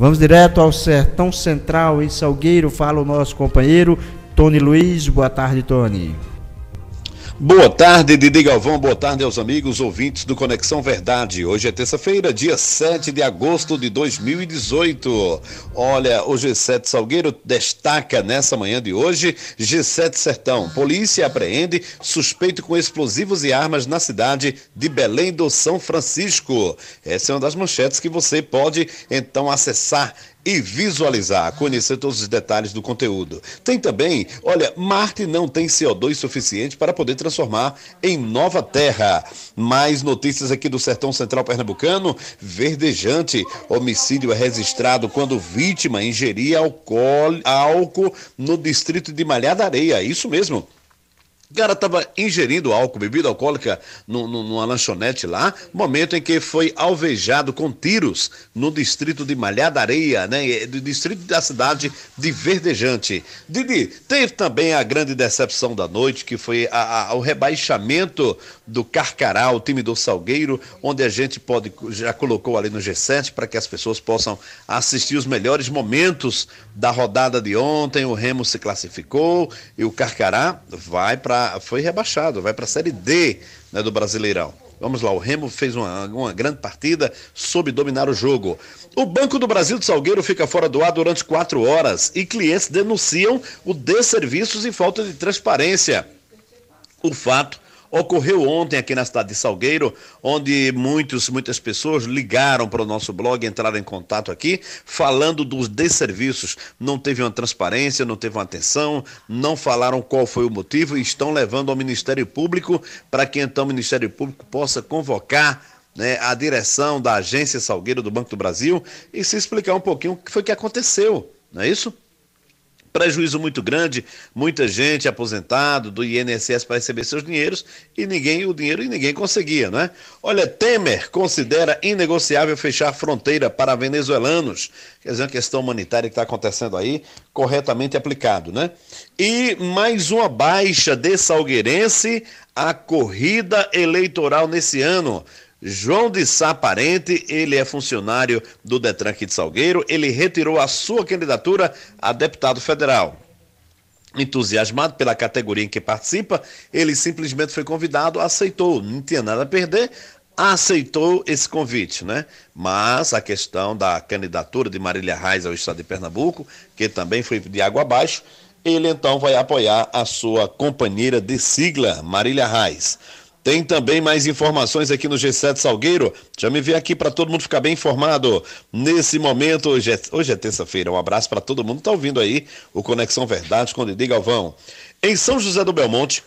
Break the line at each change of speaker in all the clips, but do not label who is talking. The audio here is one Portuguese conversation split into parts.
Vamos direto ao Sertão Central, em Salgueiro, fala o nosso companheiro Tony Luiz. Boa tarde, Tony.
Boa tarde, Didi Galvão. Boa tarde aos amigos ouvintes do Conexão Verdade. Hoje é terça-feira, dia 7 de agosto de 2018. Olha, o G7 Salgueiro destaca nessa manhã de hoje: G7 Sertão. Polícia apreende suspeito com explosivos e armas na cidade de Belém do São Francisco. Essa é uma das manchetes que você pode então acessar e visualizar, conhecer todos os detalhes do conteúdo. Tem também, olha, Marte não tem CO2 suficiente para poder transformar transformar em nova terra. Mais notícias aqui do Sertão Central Pernambucano. Verdejante. Homicídio é registrado quando vítima ingeria álcool no distrito de Malhada Areia. Isso mesmo. O cara estava ingerindo álcool, bebida alcoólica, no, no, numa lanchonete lá, momento em que foi alvejado com tiros no distrito de Malhada Areia, né? Do distrito da cidade de Verdejante. Didi, teve também a grande decepção da noite, que foi a, a, o rebaixamento do Carcará, o time do Salgueiro, onde a gente pode, já colocou ali no G7 para que as pessoas possam assistir os melhores momentos da rodada de ontem. O Remo se classificou e o Carcará vai para Tá, foi rebaixado, vai para a Série D né, do Brasileirão. Vamos lá, o Remo fez uma, uma, grande partida, soube dominar o jogo. O Banco do Brasil de Salgueiro fica fora do ar durante quatro horas e clientes denunciam o desserviços e falta de transparência. O fato ocorreu ontem aqui na cidade de Salgueiro, onde muitos, muitas pessoas ligaram para o nosso blog, entraram em contato aqui, falando dos desserviços. Não teve uma transparência, não teve uma atenção, não falaram qual foi o motivo e estão levando ao Ministério Público para que então o Ministério Público possa convocar né, a direção da agência Salgueiro do Banco do Brasil e se explicar um pouquinho o que foi que aconteceu, não é isso? prejuízo muito grande, muita gente aposentado do INSS para receber seus dinheiros e ninguém o dinheiro e ninguém conseguia, né? Olha, Temer considera inegociável fechar fronteira para venezuelanos, quer dizer, uma questão humanitária que está acontecendo aí, corretamente aplicado, né? E mais uma baixa de Salgueirense a corrida eleitoral nesse ano. João de Sá Parente, ele é funcionário do Detran aqui de Salgueiro, ele retirou a sua candidatura a deputado federal. Entusiasmado pela categoria em que participa, ele simplesmente foi convidado, aceitou, não tinha nada a perder, aceitou esse convite, né? Mas a questão da candidatura de Marília Reis ao estado de Pernambuco, que também foi de água abaixo, ele então vai apoiar a sua companheira de sigla, Marília Reis. Tem também mais informações aqui no G7 Salgueiro. Já me vi aqui para todo mundo ficar bem informado. Nesse momento, hoje é, hoje é terça-feira. Um abraço para todo mundo que está ouvindo aí o Conexão Verdade com Didi Galvão. Em São José do Belmonte,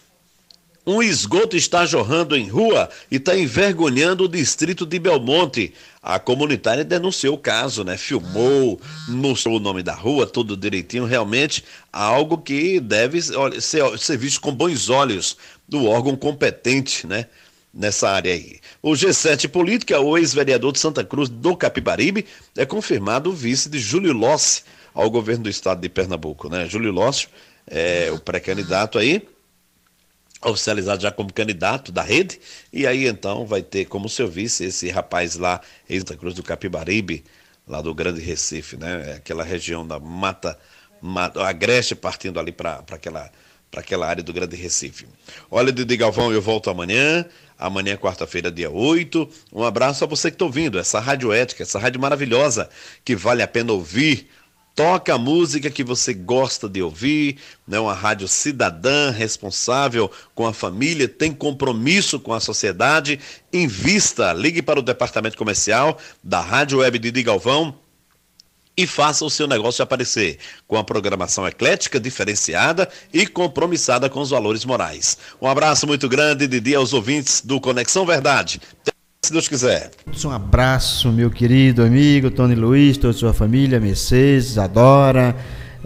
um esgoto está jorrando em rua e está envergonhando o distrito de Belmonte. A comunitária denunciou o caso, né? Filmou, mostrou o nome da rua, tudo direitinho. Realmente, algo que deve ser, visto com bons olhos do órgão competente, né? nessa área aí. O G7 Política, o ex-vereador de Santa Cruz do Capibaribe, é confirmado vice de Júlio Lossi ao governo do estado de Pernambuco, né? Júlio Lossi é o pré-candidato aí oficializado já como candidato da rede, e aí então vai ter como seu vice esse rapaz lá, ex da Cruz do Capibaribe, lá do Grande Recife, né? É aquela região da mata, mata agreste partindo ali para aquela para aquela área do Grande Recife. Olha, Didi Galvão, eu volto amanhã. Amanhã, é quarta-feira, dia 8. Um abraço a você que está ouvindo, essa rádio ética, essa rádio maravilhosa, que vale a pena ouvir toca a música que você gosta de ouvir, né? uma rádio cidadã, responsável com a família, tem compromisso com a sociedade, invista, ligue para o departamento comercial da Rádio Web Didi Galvão, e faça o seu negócio aparecer, com a programação eclética, diferenciada e compromissada com os valores morais. Um abraço muito grande de dia aos ouvintes do Conexão Verdade se Deus quiser.
Um abraço, meu querido amigo Tony Luiz, toda a sua família, Mercedes, Adora,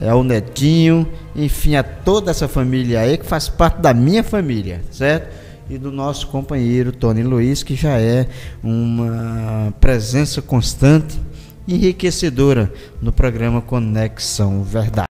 ao é Netinho, enfim, a toda essa família aí que faz parte da minha família, certo? E do nosso companheiro Tony Luiz, que já é uma presença constante e enriquecedora no programa Conexão Verdade.